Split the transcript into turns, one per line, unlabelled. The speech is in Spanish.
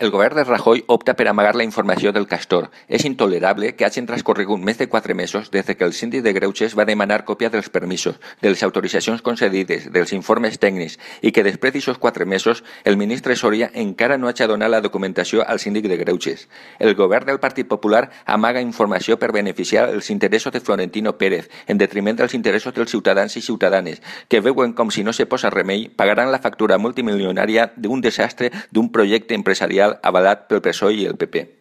El Gobierno de Rajoy opta por amagar la información del castor. Es intolerable que hagin un mes de cuatro meses desde que el síndic de Greuches va a demanar de los permisos, de autorizaciones concedidas, de los informes tècnics y que de esos cuatro meses, el ministro Soria encara no hagi donat la documentación al síndic de Greuches. El Gobierno del Partido Popular amaga información per beneficiar los intereses de Florentino Pérez en los intereses de los ciudadanos y ciudadanas que veuen como si no se posa remei pagarán la factura multimillonaria de un desastre de un proyecto empresarial avalat pel PSOE i el PP.